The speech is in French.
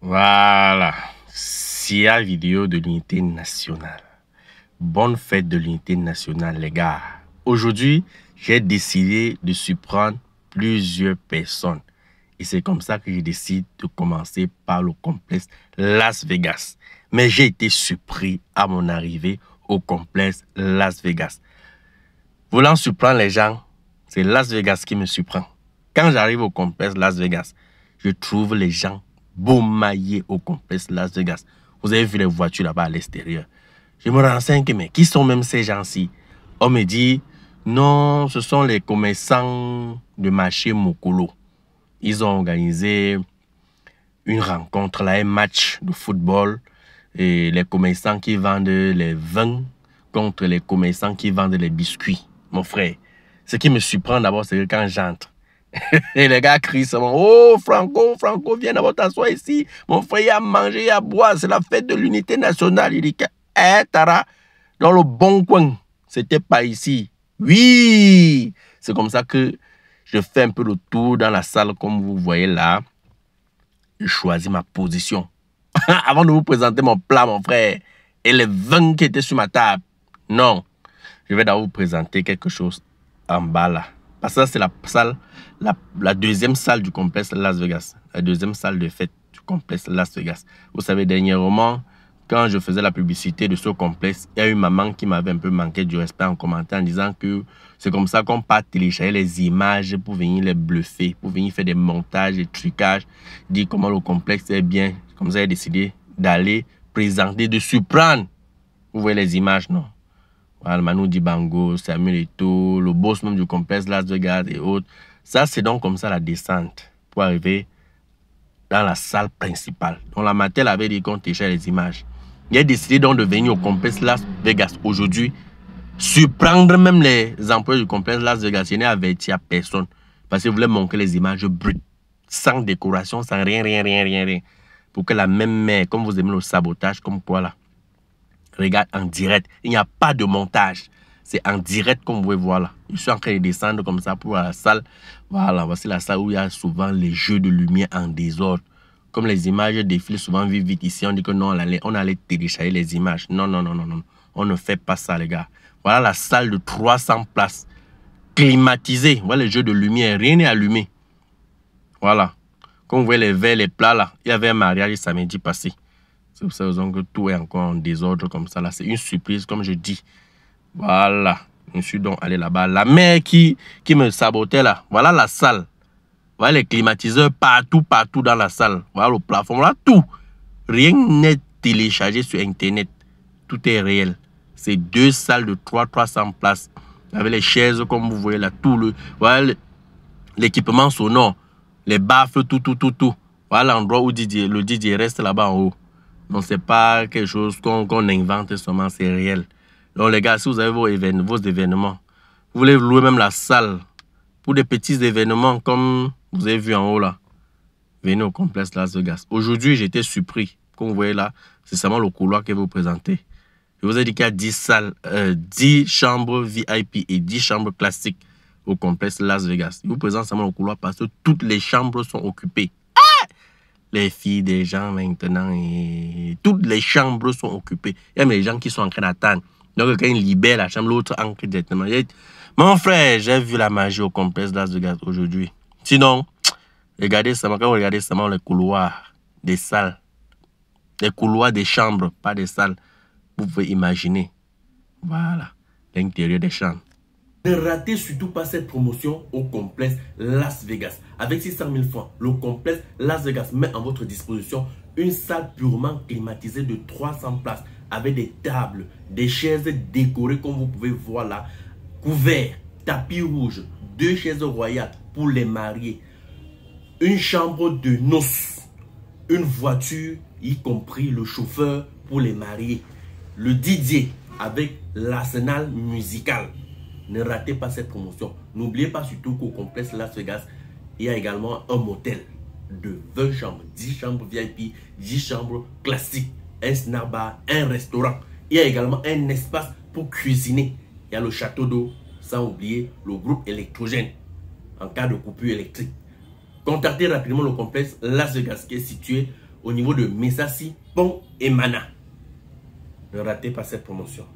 Voilà. la vidéo de l'unité nationale. Bonne fête de l'unité nationale, les gars. Aujourd'hui, j'ai décidé de surprendre plusieurs personnes. Et c'est comme ça que je décide de commencer par le complexe Las Vegas. Mais j'ai été surpris à mon arrivée au complexe Las Vegas. Voulant surprendre les gens, c'est Las Vegas qui me surprend. Quand j'arrive au complexe Las Vegas, je trouve les gens maillé au complexe Las Vegas. Vous avez vu les voitures là-bas à l'extérieur. Je me renseigne, mais qui sont même ces gens-ci On me dit, non, ce sont les commerçants de marché Mokolo. Ils ont organisé une rencontre, là, un match de football. Et les commerçants qui vendent les vins contre les commerçants qui vendent les biscuits, mon frère. Ce qui me surprend d'abord, c'est que quand j'entre, et les gars crient seulement, oh Franco, Franco, viens d'abord t'asseoir ici. Mon frère a mangé, à boire, c'est la fête de l'unité nationale. Il dit, eh Tara, dans le bon coin, c'était pas ici. Oui, c'est comme ça que je fais un peu le tour dans la salle, comme vous voyez là. Je choisis ma position. Avant de vous présenter mon plat, mon frère, et les vins qui étaient sur ma table. Non, je vais d'abord vous présenter quelque chose en bas là. Parce que c'est la salle, la, deuxième salle du complexe Las Vegas. La deuxième salle de fête du complexe Las Vegas. Vous savez, dernièrement, quand je faisais la publicité de ce complexe, il y a une maman qui m'avait un peu manqué du respect en commentant en disant que c'est comme ça qu'on part télécharger les images pour venir les bluffer, pour venir faire des montages, des trucages, dire comment le complexe est bien. Comme ça, elle a décidé d'aller présenter, de surprendre. Vous voyez les images, non voilà, Dibango, Samuel tout. le boss même du complexe Las Vegas et autres. Ça, c'est donc comme ça la descente pour arriver dans la salle principale. On la Mattel avait dit qu'on t'échait les images. Il a décidé donc de venir au complexe Las Vegas aujourd'hui, surprendre même les employés du complexe Las Vegas. Il n'a averti à personne parce qu'il voulait montrer les images brutes, sans décoration, sans rien, rien, rien, rien, rien. Pour que la même mère, comme vous aimez le sabotage, comme quoi là, regarde en direct. Il n'y a pas de montage. C'est en direct comme vous pouvez voir là. Je suis en train de descendre comme ça pour la salle. Voilà, voici la salle où il y a souvent les jeux de lumière en désordre. Comme les images défilent souvent vite, vite ici, on dit que non, on allait, on allait télécharger les images. Non, non, non, non, non. On ne fait pas ça, les gars. Voilà la salle de 300 places. Climatisée. Voilà les jeux de lumière. Rien n'est allumé. Voilà. Comme vous voyez les verres, les plats là. Il y avait un mariage samedi passé. C'est pour ça que tout est encore en désordre comme ça. Là, c'est une surprise, comme je dis. Voilà. Je suis donc allé là-bas. La mère qui, qui me sabotait là. Voilà la salle. Voilà les climatiseurs partout, partout dans la salle. Voilà le plafond, voilà tout. Rien n'est téléchargé sur Internet. Tout est réel. C'est deux salles de 300-300 places. Avec les chaises, comme vous voyez là, tout le... Voilà l'équipement sonore. Les baffes, tout, tout, tout, tout. Voilà l'endroit où Didier, le Didier reste là-bas en haut. Donc, c'est pas quelque chose qu'on invente seulement, c'est réel. Donc, les gars, si vous avez vos, événements, vous voulez louer même la salle pour des petits événements comme vous avez vu en haut là. Venez au complexe Las Vegas. Aujourd'hui, j'étais surpris. Comme vous voyez là, c'est seulement le couloir que vous présentez. Je vous ai dit qu'il y a 10 salles, 10 euh, chambres VIP et 10 chambres classiques au complexe Las Vegas. Je vous présente seulement le couloir parce que toutes les chambres sont occupées les filles des gens maintenant et toutes les chambres sont occupées. Il y a même les gens qui sont en train d'attendre. Donc quand ils libèrent la chambre, l'autre train directement. Mon frère, j'ai vu la magie au complexe d'As de Gaz aujourd'hui. Sinon, regardez seulement, regardez seulement les couloirs des salles, les couloirs des chambres, pas des salles, vous pouvez imaginer. Voilà, l'intérieur des chambres. Ne ratez surtout pas cette promotion au complexe Las Vegas. Avec 600 000 francs, le complexe Las Vegas met à votre disposition une salle purement climatisée de 300 places avec des tables, des chaises décorées comme vous pouvez voir là, couverts, tapis rouge, deux chaises royales pour les mariés, une chambre de noces, une voiture, y compris le chauffeur pour les mariés, le Didier avec l'arsenal musical. Ne ratez pas cette promotion. N'oubliez pas surtout qu'au complexe Las Vegas, il y a également un motel de 20 chambres, 10 chambres VIP, 10 chambres classiques, un snack un restaurant. Il y a également un espace pour cuisiner. Il y a le château d'eau, sans oublier le groupe électrogène en cas de coupure électrique. Contactez rapidement le complexe Las Vegas qui est situé au niveau de Messassi, Pont et Mana. Ne ratez pas cette promotion.